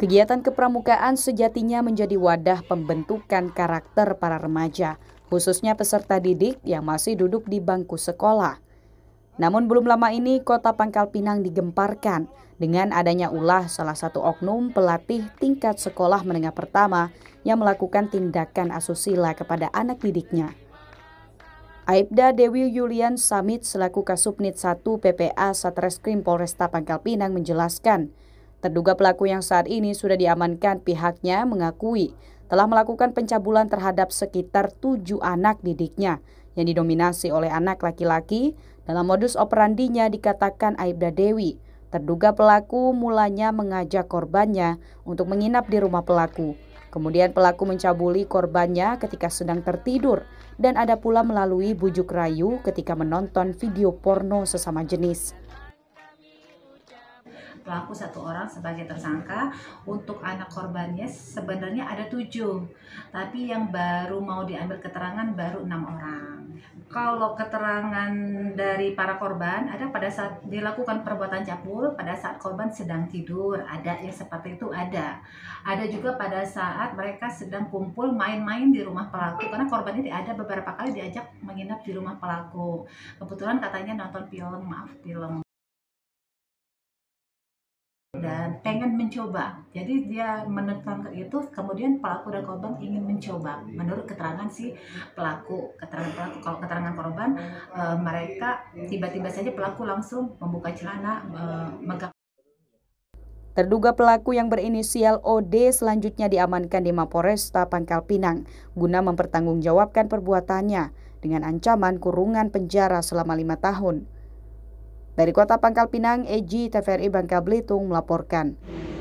Kegiatan kepramukaan sejatinya menjadi wadah pembentukan karakter para remaja, khususnya peserta didik yang masih duduk di bangku sekolah. Namun belum lama ini kota Pangkal Pinang digemparkan dengan adanya ulah salah satu oknum pelatih tingkat sekolah menengah pertama yang melakukan tindakan asusila kepada anak didiknya. Aibda Dewi Yulian Samit selaku Kasubnit 1 PPA Satreskrim Polresta Pangkal Pinang menjelaskan, Terduga pelaku yang saat ini sudah diamankan pihaknya mengakui telah melakukan pencabulan terhadap sekitar tujuh anak didiknya yang didominasi oleh anak laki-laki dalam modus operandinya dikatakan Aibda Dewi. Terduga pelaku mulanya mengajak korbannya untuk menginap di rumah pelaku. Kemudian pelaku mencabuli korbannya ketika sedang tertidur dan ada pula melalui bujuk rayu ketika menonton video porno sesama jenis pelaku satu orang sebagai tersangka. Untuk anak korbannya sebenarnya ada tujuh, tapi yang baru mau diambil keterangan baru enam orang. Kalau keterangan dari para korban ada pada saat dilakukan perbuatan cabul, pada saat korban sedang tidur, ada yang seperti itu ada. Ada juga pada saat mereka sedang kumpul main-main di rumah pelaku karena korban ini ada beberapa kali diajak menginap di rumah pelaku. Kebetulan katanya nonton film, maaf film dan pengen mencoba. Jadi dia menekan ke itu, kemudian pelaku dan korban ingin mencoba. Menurut keterangan si pelaku, keterangan pelaku, kalau keterangan korban, e, mereka tiba-tiba saja pelaku langsung membuka celana, e, megang. Terduga pelaku yang berinisial OD selanjutnya diamankan di Mapolresta Pangkal Pinang guna mempertanggungjawabkan perbuatannya dengan ancaman kurungan penjara selama lima tahun. Dari Kota Pangkal Pinang, EJ TVRI Bangka Belitung melaporkan.